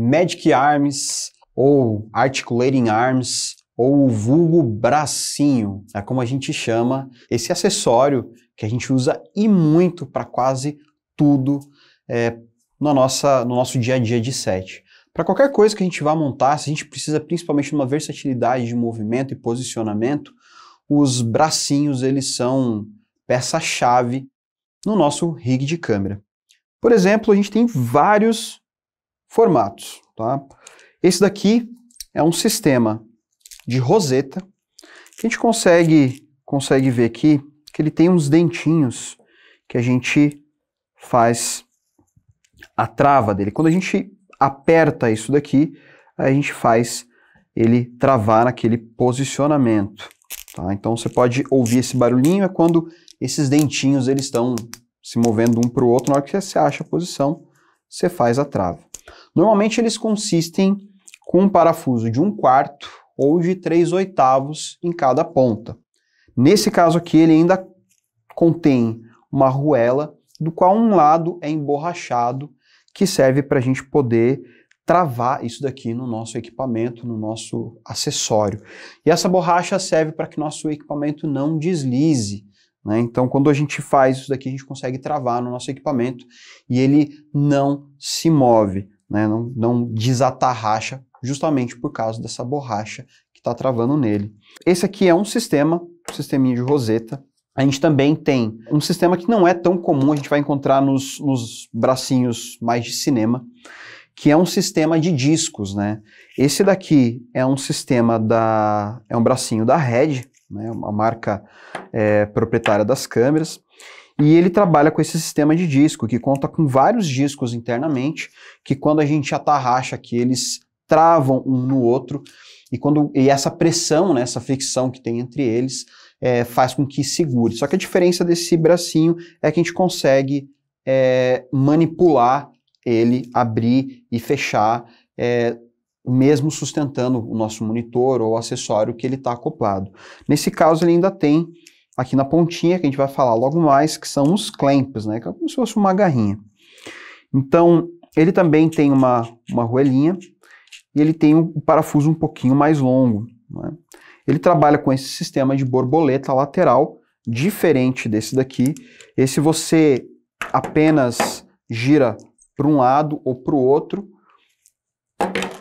Magic Arms ou Articulating Arms ou o vulgo bracinho, é como a gente chama esse acessório que a gente usa e muito para quase tudo é, no, nossa, no nosso dia a dia de set. Para qualquer coisa que a gente vá montar, se a gente precisa principalmente de uma versatilidade de movimento e posicionamento, os bracinhos eles são peça-chave no nosso rig de câmera. Por exemplo, a gente tem vários formatos. Tá? Esse daqui é um sistema de roseta que a gente consegue, consegue ver aqui que ele tem uns dentinhos que a gente faz a trava dele. Quando a gente aperta isso daqui, a gente faz ele travar naquele posicionamento. Tá? Então você pode ouvir esse barulhinho, é quando esses dentinhos eles estão se movendo um para o outro. Na hora que você acha a posição, você faz a trava. Normalmente eles consistem com um parafuso de um quarto ou de três oitavos em cada ponta. Nesse caso aqui, ele ainda contém uma arruela, do qual um lado é emborrachado, que serve para a gente poder travar isso daqui no nosso equipamento, no nosso acessório. E essa borracha serve para que nosso equipamento não deslize. Né? Então, quando a gente faz isso daqui, a gente consegue travar no nosso equipamento e ele não se move né? Não, não desatar racha, justamente por causa dessa borracha que está travando nele. Esse aqui é um sistema, um sisteminha de roseta. A gente também tem um sistema que não é tão comum, a gente vai encontrar nos, nos bracinhos mais de cinema, que é um sistema de discos, né? Esse daqui é um sistema da... é um bracinho da Red, né? uma marca é, proprietária das câmeras. E ele trabalha com esse sistema de disco, que conta com vários discos internamente, que quando a gente atarracha que eles travam um no outro, e, quando, e essa pressão, né, essa fricção que tem entre eles, é, faz com que segure. Só que a diferença desse bracinho é que a gente consegue é, manipular ele, abrir e fechar, é, mesmo sustentando o nosso monitor ou acessório que ele está acoplado. Nesse caso, ele ainda tem aqui na pontinha, que a gente vai falar logo mais, que são os clamps, né? Que é como se fosse uma garrinha. Então, ele também tem uma, uma roelinha e ele tem um parafuso um pouquinho mais longo. Né? Ele trabalha com esse sistema de borboleta lateral, diferente desse daqui. Esse você apenas gira para um lado ou para o outro.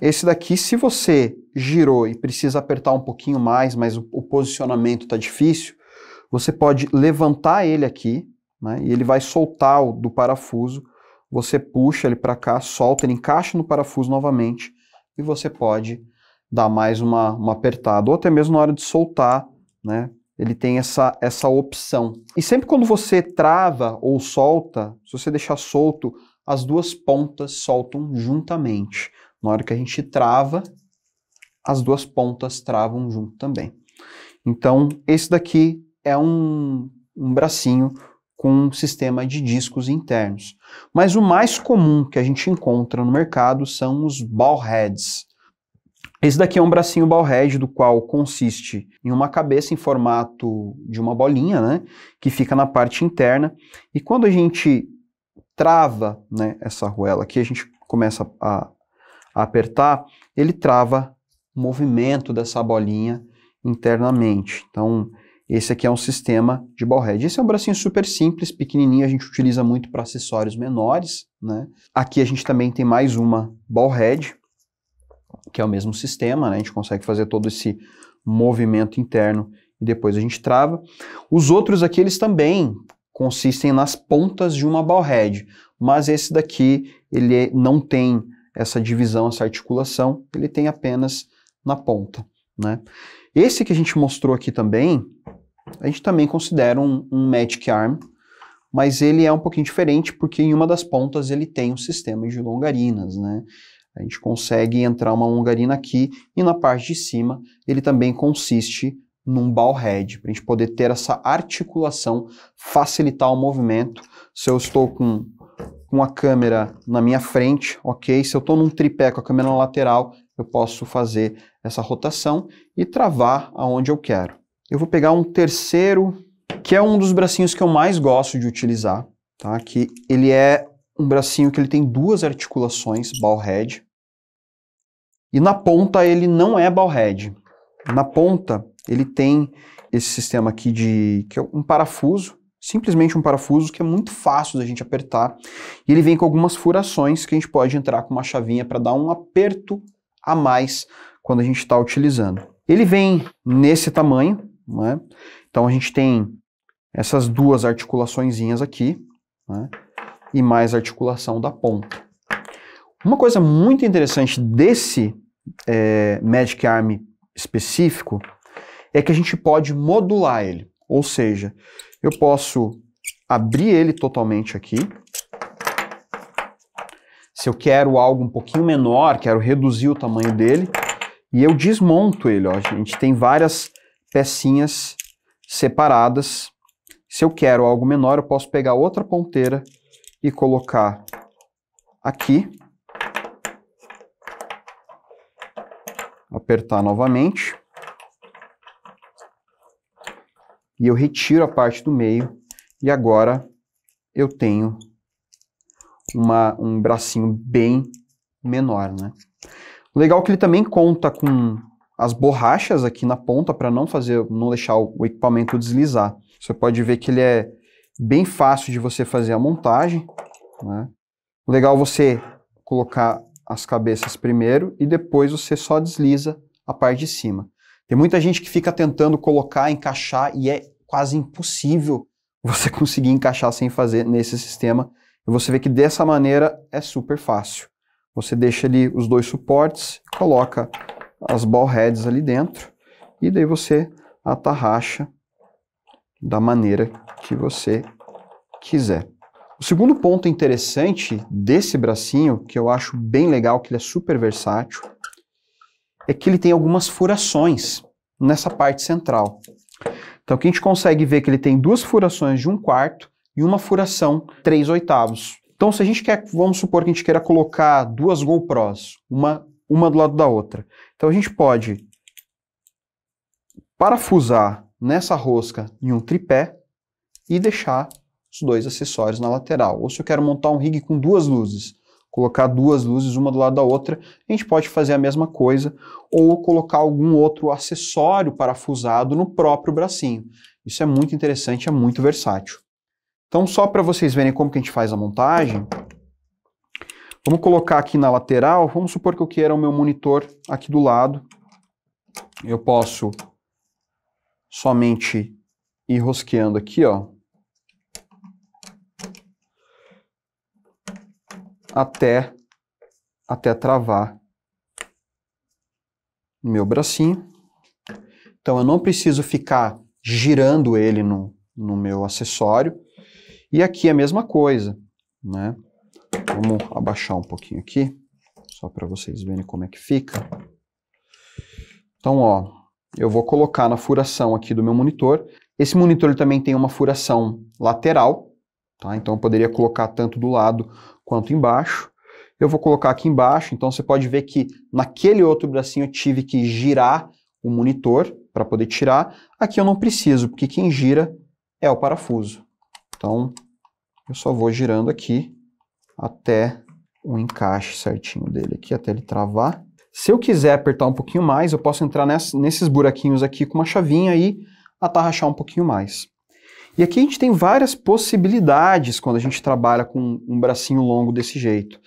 Esse daqui, se você girou e precisa apertar um pouquinho mais, mas o, o posicionamento está difícil, você pode levantar ele aqui, né, e ele vai soltar o do parafuso. Você puxa ele para cá, solta, ele encaixa no parafuso novamente e você pode dar mais uma, uma apertada. Ou até mesmo na hora de soltar, né, ele tem essa, essa opção. E sempre quando você trava ou solta, se você deixar solto, as duas pontas soltam juntamente. Na hora que a gente trava, as duas pontas travam junto também. Então, esse daqui é um, um bracinho com um sistema de discos internos. Mas o mais comum que a gente encontra no mercado são os ball heads. Esse daqui é um bracinho ball head, do qual consiste em uma cabeça em formato de uma bolinha, né, que fica na parte interna. E quando a gente trava né, essa arruela aqui, a gente começa a, a apertar, ele trava o movimento dessa bolinha internamente. Então, esse aqui é um sistema de ball head. Esse é um bracinho super simples, pequenininho, a gente utiliza muito para acessórios menores, né? Aqui a gente também tem mais uma ball head, que é o mesmo sistema, né? A gente consegue fazer todo esse movimento interno e depois a gente trava. Os outros aqui, eles também consistem nas pontas de uma ball head, mas esse daqui, ele não tem essa divisão, essa articulação, ele tem apenas na ponta, né? Esse que a gente mostrou aqui também, a gente também considera um, um Magic Arm, mas ele é um pouquinho diferente porque em uma das pontas ele tem um sistema de longarinas, né? A gente consegue entrar uma longarina aqui e na parte de cima ele também consiste num ball head, para a gente poder ter essa articulação, facilitar o movimento. Se eu estou com, com a câmera na minha frente, ok? Se eu estou num tripé com a câmera na lateral, eu posso fazer essa rotação e travar aonde eu quero eu vou pegar um terceiro, que é um dos bracinhos que eu mais gosto de utilizar, tá? Que ele é um bracinho que ele tem duas articulações, ball head. E na ponta ele não é ball head. Na ponta ele tem esse sistema aqui de que é um parafuso, simplesmente um parafuso que é muito fácil da gente apertar. E ele vem com algumas furações que a gente pode entrar com uma chavinha para dar um aperto a mais quando a gente está utilizando. Ele vem nesse tamanho, né? Então a gente tem essas duas articulaçõezinhas aqui né? e mais articulação da ponta. Uma coisa muito interessante desse é, Magic Arm específico é que a gente pode modular ele. Ou seja, eu posso abrir ele totalmente aqui. Se eu quero algo um pouquinho menor, quero reduzir o tamanho dele, e eu desmonto ele. Ó. A gente tem várias pecinhas separadas. Se eu quero algo menor, eu posso pegar outra ponteira e colocar aqui. Apertar novamente. E eu retiro a parte do meio. E agora eu tenho uma, um bracinho bem menor, né? Legal que ele também conta com as borrachas aqui na ponta para não fazer, não deixar o equipamento deslizar. Você pode ver que ele é bem fácil de você fazer a montagem. Né? Legal é você colocar as cabeças primeiro e depois você só desliza a parte de cima. Tem muita gente que fica tentando colocar, encaixar e é quase impossível você conseguir encaixar sem fazer nesse sistema. E você vê que dessa maneira é super fácil. Você deixa ali os dois suportes, coloca as ball heads ali dentro e daí você atarracha da maneira que você quiser. O segundo ponto interessante desse bracinho, que eu acho bem legal, que ele é super versátil, é que ele tem algumas furações nessa parte central. Então aqui a gente consegue ver é que ele tem duas furações de um quarto e uma furação 3 oitavos. Então se a gente quer, vamos supor que a gente queira colocar duas GoPros, uma uma do lado da outra. Então a gente pode parafusar nessa rosca em um tripé e deixar os dois acessórios na lateral. Ou se eu quero montar um rig com duas luzes, colocar duas luzes uma do lado da outra, a gente pode fazer a mesma coisa ou colocar algum outro acessório parafusado no próprio bracinho. Isso é muito interessante, é muito versátil. Então, só para vocês verem como que a gente faz a montagem, Vamos colocar aqui na lateral, vamos supor que eu queira o meu monitor aqui do lado. Eu posso somente ir rosqueando aqui, ó. Até, até travar o meu bracinho. Então eu não preciso ficar girando ele no, no meu acessório. E aqui é a mesma coisa, né? Vamos abaixar um pouquinho aqui, só para vocês verem como é que fica. Então, ó, eu vou colocar na furação aqui do meu monitor. Esse monitor também tem uma furação lateral, tá? Então eu poderia colocar tanto do lado quanto embaixo. Eu vou colocar aqui embaixo, então você pode ver que naquele outro bracinho eu tive que girar o monitor para poder tirar. Aqui eu não preciso, porque quem gira é o parafuso. Então, eu só vou girando aqui até o encaixe certinho dele aqui, até ele travar. Se eu quiser apertar um pouquinho mais, eu posso entrar nessa, nesses buraquinhos aqui com uma chavinha e atarrachar um pouquinho mais. E aqui a gente tem várias possibilidades quando a gente trabalha com um bracinho longo desse jeito.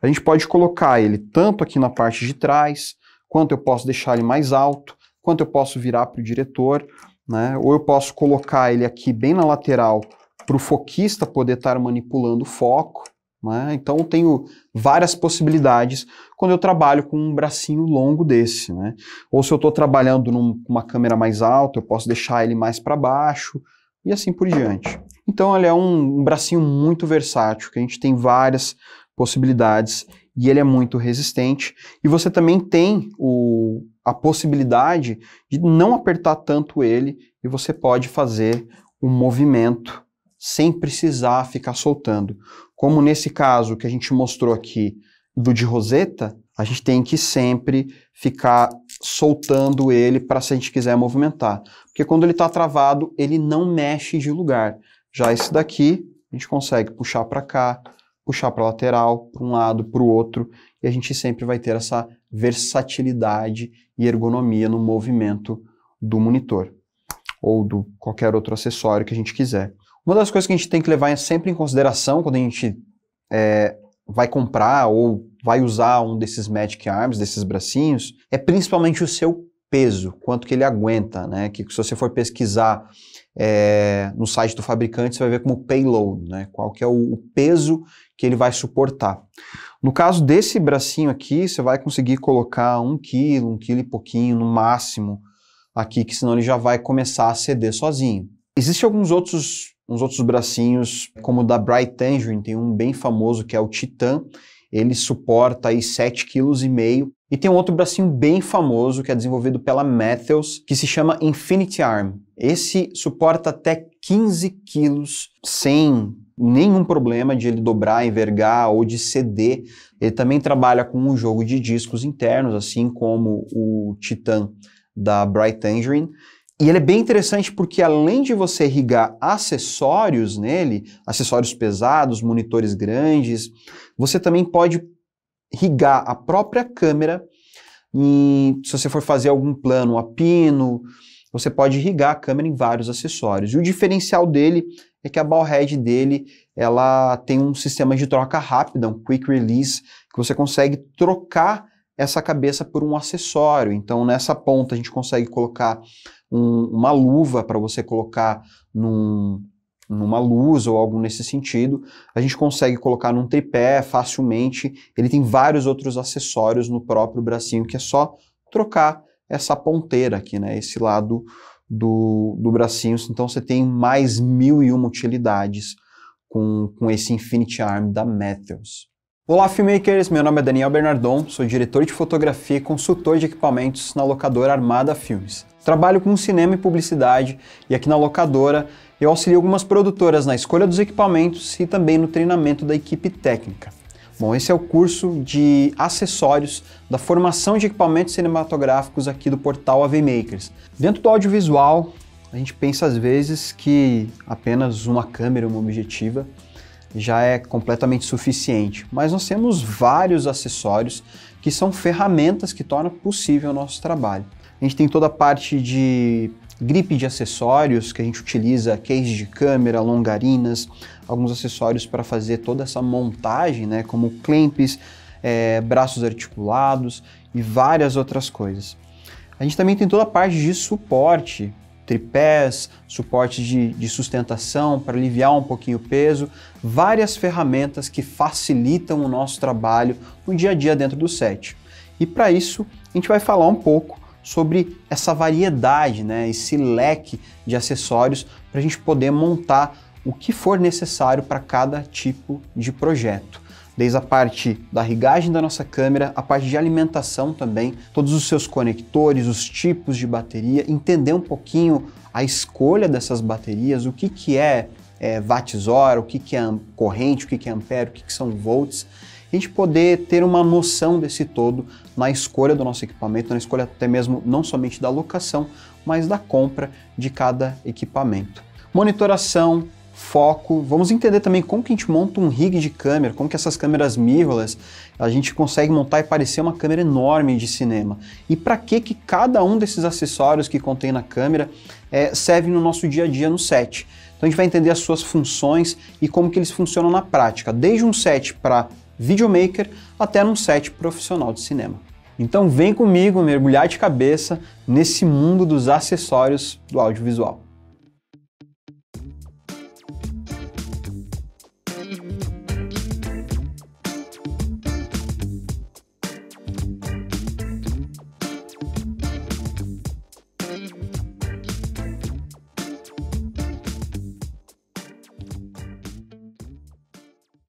A gente pode colocar ele tanto aqui na parte de trás, quanto eu posso deixar ele mais alto, quanto eu posso virar para o diretor, né? ou eu posso colocar ele aqui bem na lateral para o foquista poder estar manipulando o foco. Né? Então tenho várias possibilidades quando eu trabalho com um bracinho longo desse. Né? Ou se eu estou trabalhando com uma câmera mais alta, eu posso deixar ele mais para baixo e assim por diante. Então ele é um, um bracinho muito versátil, que a gente tem várias possibilidades e ele é muito resistente. E você também tem o, a possibilidade de não apertar tanto ele e você pode fazer um movimento sem precisar ficar soltando. Como nesse caso que a gente mostrou aqui do de roseta, a gente tem que sempre ficar soltando ele para se a gente quiser movimentar. Porque quando ele está travado, ele não mexe de lugar. Já esse daqui, a gente consegue puxar para cá, puxar para a lateral, para um lado, para o outro, e a gente sempre vai ter essa versatilidade e ergonomia no movimento do monitor ou do qualquer outro acessório que a gente quiser. Uma das coisas que a gente tem que levar sempre em consideração quando a gente é, vai comprar ou vai usar um desses Magic Arms, desses bracinhos, é principalmente o seu peso, quanto que ele aguenta, né? Que se você for pesquisar é, no site do fabricante, você vai ver como payload, né? Qual que é o, o peso que ele vai suportar. No caso desse bracinho aqui, você vai conseguir colocar um quilo, um quilo e pouquinho no máximo aqui, que senão ele já vai começar a ceder sozinho. Existem alguns outros uns outros bracinhos, como o da Bright Tangerine, tem um bem famoso que é o Titan, ele suporta aí 7,5 kg. E tem um outro bracinho bem famoso que é desenvolvido pela Matthews, que se chama Infinity Arm. Esse suporta até 15 kg sem nenhum problema de ele dobrar, envergar ou de ceder. Ele também trabalha com um jogo de discos internos, assim como o Titan da Bright Tangerine. E ele é bem interessante porque além de você irrigar acessórios nele, acessórios pesados, monitores grandes, você também pode irrigar a própria câmera. E se você for fazer algum plano a pino, você pode irrigar a câmera em vários acessórios. E o diferencial dele é que a ballhead dele, ela tem um sistema de troca rápida, um quick release, que você consegue trocar essa cabeça por um acessório. Então, nessa ponta, a gente consegue colocar um, uma luva para você colocar num, numa luz ou algo nesse sentido. A gente consegue colocar num tripé facilmente. Ele tem vários outros acessórios no próprio bracinho, que é só trocar essa ponteira aqui, né? Esse lado do, do bracinho. Então, você tem mais mil e uma utilidades com, com esse Infinity Arm da Matthews. Olá filmmakers, meu nome é Daniel Bernardon, sou diretor de fotografia e consultor de equipamentos na locadora Armada Filmes. Trabalho com cinema e publicidade e aqui na locadora eu auxilio algumas produtoras na escolha dos equipamentos e também no treinamento da equipe técnica. Bom, esse é o curso de acessórios da formação de equipamentos cinematográficos aqui do portal AV Makers. Dentro do audiovisual, a gente pensa às vezes que apenas uma câmera é uma objetiva, já é completamente suficiente. Mas nós temos vários acessórios que são ferramentas que tornam possível o nosso trabalho. A gente tem toda a parte de gripe de acessórios que a gente utiliza, case de câmera, longarinas, alguns acessórios para fazer toda essa montagem, né, como clamps, é, braços articulados e várias outras coisas. A gente também tem toda a parte de suporte, tripés, suporte de, de sustentação para aliviar um pouquinho o peso, várias ferramentas que facilitam o nosso trabalho no dia a dia dentro do set. E para isso, a gente vai falar um pouco sobre essa variedade, né, esse leque de acessórios para a gente poder montar o que for necessário para cada tipo de projeto desde a parte da rigagem da nossa câmera, a parte de alimentação também, todos os seus conectores, os tipos de bateria, entender um pouquinho a escolha dessas baterias, o que, que é, é watt-hora, o que, que é corrente, o que, que é ampere, o que, que são volts, a gente poder ter uma noção desse todo na escolha do nosso equipamento, na escolha até mesmo não somente da locação, mas da compra de cada equipamento. Monitoração, foco. Vamos entender também como que a gente monta um rig de câmera, como que essas câmeras mirrorless a gente consegue montar e parecer uma câmera enorme de cinema. E para que que cada um desses acessórios que contém na câmera é, serve no nosso dia a dia no set. Então a gente vai entender as suas funções e como que eles funcionam na prática, desde um set para videomaker até num set profissional de cinema. Então vem comigo mergulhar de cabeça nesse mundo dos acessórios do audiovisual.